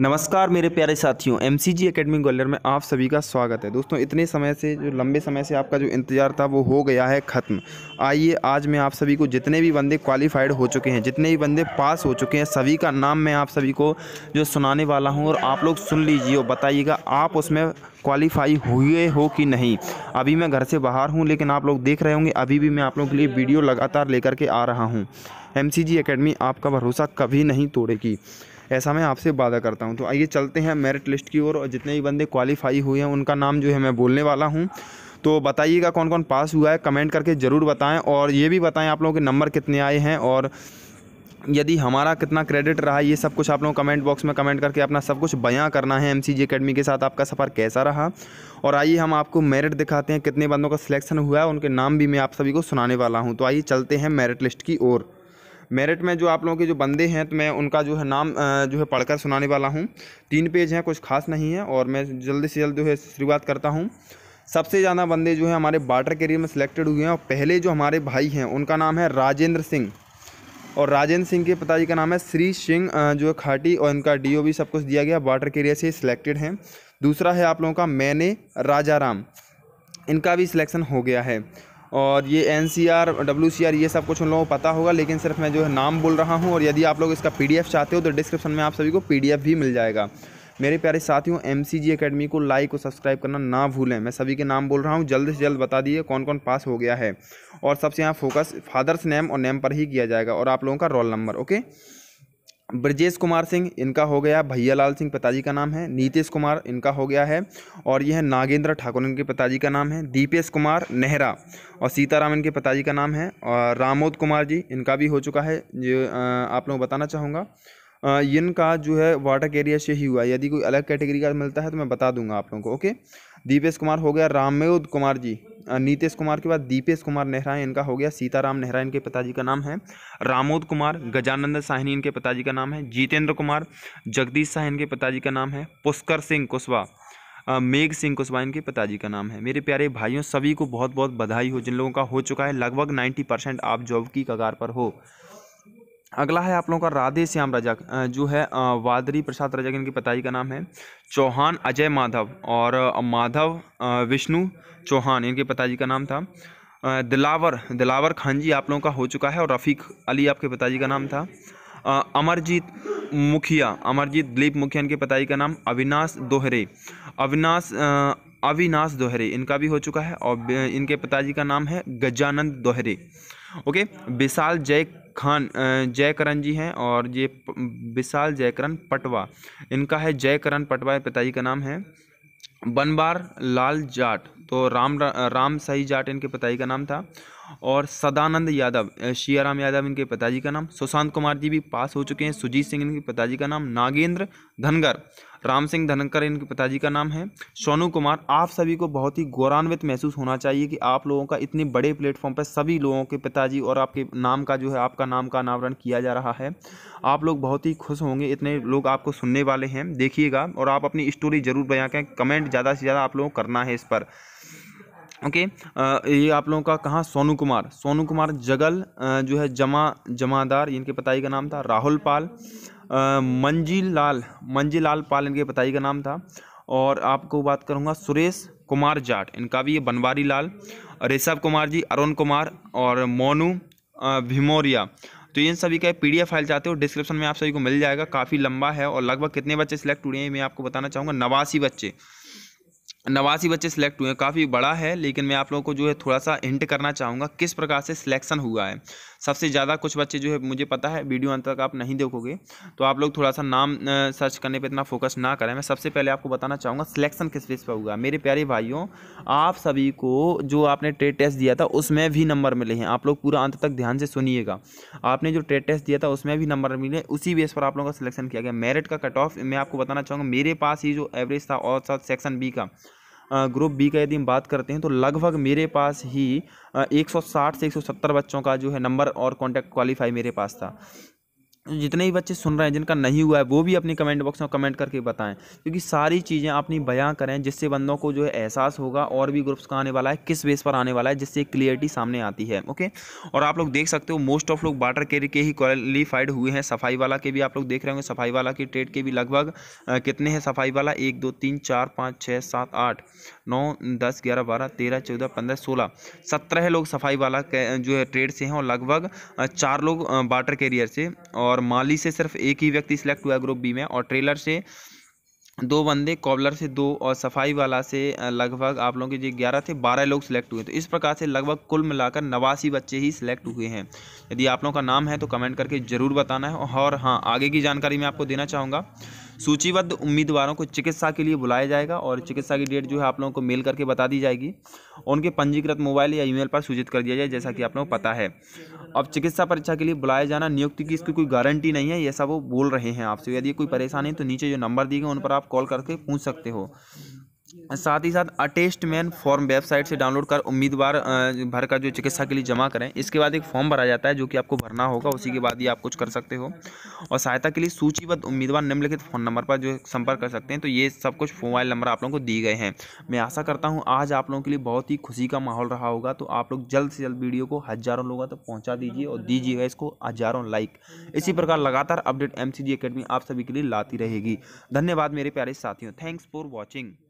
नमस्कार मेरे प्यारे साथियों M C G academy Gwalior में आप सभी का स्वागत है दोस्तों इतने समय से जो लंबे समय से आपका जो इंतज़ार था वो हो गया है ख़त्म आइए आज मैं आप सभी को जितने भी बंदे क्वालिफाइड हो चुके हैं जितने भी बंदे पास हो चुके हैं सभी का नाम मैं आप सभी को जो सुनाने वाला हूँ और आप लोग सुन लीजिए और बताइएगा आप उसमें क्वालिफाई हुए हो कि नहीं अभी मैं घर से बाहर हूँ लेकिन आप लोग देख रहे होंगे अभी भी मैं आप लोगों के लिए वीडियो लगातार लेकर के आ रहा हूँ एम सी जी अकेडमी आपका भरोसा कभी नहीं तोड़ेगी ऐसा मैं आपसे वादा करता हूँ तो आइए चलते हैं मेरिट लिस्ट की ओर और जितने भी बंदे क्वालिफाई हुए हैं उनका नाम जो है मैं बोलने वाला हूँ तो बताइएगा कौन कौन पास हुआ है कमेंट करके ज़रूर बताएं और ये भी बताएं आप लोगों के नंबर कितने आए हैं और यदि हमारा कितना क्रेडिट रहा ये सब कुछ आप लोगों कमेंट बॉक्स में कमेंट करके अपना सब कुछ बयां करना है एम सी अकेडमी के साथ आपका सफ़र कैसा रहा और आइए हम आपको मेरिट दिखाते हैं कितने बंदों का सिलेक्शन हुआ है उनके नाम भी मैं आप सभी को सुनाने वाला हूँ तो आइए चलते हैं मेरिट लिस्ट की ओर मेरिट में जो आप लोगों के जो बंदे हैं तो मैं उनका जो है नाम जो है पढ़कर सुनाने वाला हूँ तीन पेज हैं कुछ खास नहीं है और मैं जल्दी से जल्द जो है शुरुआत करता हूँ सबसे ज़्यादा बंदे जो है हमारे बाटर करियर में सिलेक्टेड हुए हैं और पहले जो हमारे भाई हैं उनका नाम है राजेंद्र सिंह और राजेंद्र सिंह के पिताजी का नाम है श्री सिंह जो है खाटी और इनका डी भी सब कुछ दिया गया वाटर के से सिलेक्टेड हैं दूसरा है आप लोगों का मैंने राजा राम इनका भी सिलेक्शन हो गया है और ये N C R W C R ये सब कुछ उन लोगों को पता होगा लेकिन सिर्फ मैं जो है नाम बोल रहा हूँ और यदि आप लोग इसका पी डी एफ़ चाहते हो तो डिस्क्रिप्शन में आप सभी को पी डी एफ़ भी मिल जाएगा मेरे प्यारे साथियों एम सी जी अकेडमी को लाइक और सब्सक्राइब करना ना भूलें मैं सभी के नाम बोल रहा हूँ जल्द से जल्द बता दिए कौन कौन पास हो गया है और सबसे यहाँ फोकस फादर्स नेम और नेम पर ही किया जाएगा और आप लोगों का roll number okay Brajesh Kumar Singh इनका हो गया भैया लाल सिंह पिताजी का नाम है नीतीश कुमार इनका हो गया है और यह नागेंद्र ठाकुर इनके पिताजी का नाम है दीपेश कुमार नेहरा और सीताराम इनके पिताजी का नाम है और रामोद कुमार जी इनका भी हो चुका है जो आप लोग बताना चाहूँगा इनका जो है वाटर कैरियर से ही हुआ यदि कोई अलग कैटेगरी का मिलता है तो मैं बता दूंगा आप लोगों को ओके दीपेश कुमार हो गया रामयोद कुमार जी नीतीश कुमार के बाद दीपेश कुमार नेहरा इनका हो गया सीताराम नेहरा इनके पिताजी का नाम है रामोद कुमार गजानंद साहनी इनके पिताजी का नाम है जितेंद्र कुमार जगदीश शाह इनके पिताजी का नाम है पुष्कर सिंह कुशवा मेघ सिंह कुशवा इनके पिताजी का नाम है मेरे प्यारे भाइयों सभी को बहुत बहुत बधाई हो जिन लोगों का हो चुका है लगभग नाइन्टी परसेंट आप जॉब की कगार पर हो अगला है आप लोगों का राधे श्याम राजा जो है वादरी प्रसाद राजा इनकी पिताजी का नाम है चौहान अजय माधव और माधव विष्णु चौहान इनके पिताजी का नाम था दिलावर दिलावर खान जी आप लोगों का हो चुका है और रफ़ीक अली आपके पिताजी का नाम था अमरजीत मुखिया अमरजीत दिलीप मुखिया इनके पिताजी का नाम अविनाश दोहरे अविनाश अविनाश दोहरे इनका भी हो चुका है और इनके पिताजी का नाम है गजानंद दोहरे ओके विशाल जय खान जयकरण जी हैं और ये विशाल जयकरण पटवा इनका है जयकरण पटवा पिताजी का नाम है बनबार लाल जाट तो राम राम सही जाट इनके पिताजी का नाम था और सदानंद यादव शियाराम यादव इनके पिताजी का नाम सुशांत कुमार जी भी पास हो चुके हैं सुजीत सिंह इनके पिताजी का नाम नागेंद्र धनगर राम सिंह धनकर इनके पिताजी का नाम है सोनू कुमार आप सभी को बहुत ही गौरवान्वित महसूस होना चाहिए कि आप लोगों का इतने बड़े प्लेटफॉर्म पर सभी लोगों के पिताजी और आपके नाम का जो है आपका नाम का अनावरण किया जा रहा है आप लोग बहुत ही खुश होंगे इतने लोग आपको सुनने वाले हैं देखिएगा और आप अपनी स्टोरी ज़रूर बयां करें कमेंट ज़्यादा से ज़्यादा आप लोगों को करना है इस पर ओके ये आप लोगों का कहाँ सोनू कुमार सोनू कुमार जगल जो है जमा जमादार इनके पताई का नाम था राहुल पाल मंजी लाल मंजी लाल पाल इनके पताई का नाम था और आपको बात करूँगा सुरेश कुमार जाट इनका भी ये बनवारी लाल ऋषभ कुमार जी अरुण कुमार और मोनू भिमोरिया तो इन सभी का एफ फाइल चाहते हो डिस्क्रिप्शन में आप सभी को मिल जाएगा काफ़ी लंबा है और लगभग कितने बच्चे सिलेक्ट हुए हैं मैं आपको बताना चाहूँगा नवासी बच्चे नवासी बच्चे सिलेक्ट हुए हैं काफ़ी बड़ा है लेकिन मैं आप लोगों को जो है थोड़ा सा हिंट करना चाहूँगा किस प्रकार से सिलेक्शन हुआ है सबसे ज़्यादा कुछ बच्चे जो है मुझे पता है वीडियो अंत तक आप नहीं देखोगे तो आप लोग थोड़ा सा नाम सर्च करने पे इतना फोकस ना करें मैं सबसे पहले आपको बताना चाहूँगा सिलेक्शन किस बेस पर हुआ मेरे प्यारे भाइयों आप सभी को जो आपने ट्रेड टेस्ट दिया था उसमें भी नंबर मिले हैं आप लोग पूरा अंत तक ध्यान से सुनिएगा आपने जो ट्रेड टेस्ट दिया था उसमें भी नंबर मिले उसी बेस पर आप लोगों का सिलेक्शन किया गया मेरिट का कट ऑफ मैं आपको बताना चाहूँगा मेरे पास ही जो एवरेज था और साथ सेक्शन बी का ग्रुप बी का यदि हम बात करते हैं तो लगभग मेरे पास ही 160 से 170 बच्चों का जो है नंबर और कांटेक्ट क्वालिफाई मेरे पास था जितने भी बच्चे सुन रहे हैं जिनका नहीं हुआ है वो भी अपनी कमेंट बॉक्स में कमेंट करके बताएं क्योंकि सारी चीज़ें अपनी बयां करें जिससे बंदों को जो है एहसास होगा और भी ग्रुप्स का आने वाला है किस बेस पर आने वाला है जिससे क्लियरिटी सामने आती है ओके और आप लोग देख सकते हो मोस्ट ऑफ लोग वाटर केयर के ही क्वालिफाइड हुए हैं सफाई वाला के भी आप लोग देख रहे होंगे सफाई वाला के ट्रेड के भी लगभग कितने हैं सफाई वाला एक दो तीन चार पाँच छः सात आठ नौ दस ग्यारह बारह तेरह चौदह पंद्रह सोलह सत्रह लोग सफाई वाला जो है ट्रेड से हैं और लगभग चार लोग वाटर कैरियर से और और माली से सिर्फ एक ही व्यक्ति सिलेक्ट हुआ ग्रुप बी में और ट्रेलर से दो बंदे कॉबलर से दो और सफाई वाला से लगभग आप लोगों के जो ग्यारह थे बारह लोग सिलेक्ट हुए तो इस प्रकार से लगभग कुल मिलाकर नवासी बच्चे ही सिलेक्ट हुए हैं यदि आप लोगों का नाम है तो कमेंट करके ज़रूर बताना है और हाँ आगे की जानकारी मैं आपको देना चाहूँगा सूचीबद्ध उम्मीदवारों को चिकित्सा के लिए बुलाया जाएगा और चिकित्सा की डेट जो है आप लोगों को मेल करके बता दी जाएगी उनके पंजीकृत मोबाइल या ईमेल पर सूचित कर दिया जाए जैसा कि आप लोगों को पता है अब चिकित्सा परीक्षा के लिए बुलाया जाना नियुक्ति की इसकी कोई गारंटी नहीं है ऐसा वो बोल रहे हैं आपसे यदि कोई परेशानी है तो नीचे जो नंबर दिए गए उन पर आप कॉल करके पूछ सकते हो साथ ही साथ अटेस्ट मैन फॉर्म वेबसाइट से डाउनलोड कर उम्मीदवार भर का जो चिकित्सा के लिए जमा करें इसके बाद एक फॉर्म भरा जाता है जो कि आपको भरना होगा उसी के बाद ही आप कुछ कर सकते हो और सहायता के लिए सूचीबद्ध उम्मीदवार निम्नलिखित फ़ोन नंबर पर जो संपर्क कर सकते हैं तो ये सब कुछ मोबाइल नंबर आप लोगों को दिए गए हैं मैं आशा करता हूँ आज आप लोगों के लिए बहुत ही खुशी का माहौल रहा होगा तो आप लोग जल्द से जल्द वीडियो को हज़ारों लोगों तक पहुँचा दीजिए और दीजिएगा इसको हज़ारों लाइक इसी प्रकार लगातार अपडेट एम सी आप सभी के लिए लाती रहेगी धन्यवाद मेरे प्यारे साथियों थैंक्स फॉर वॉचिंग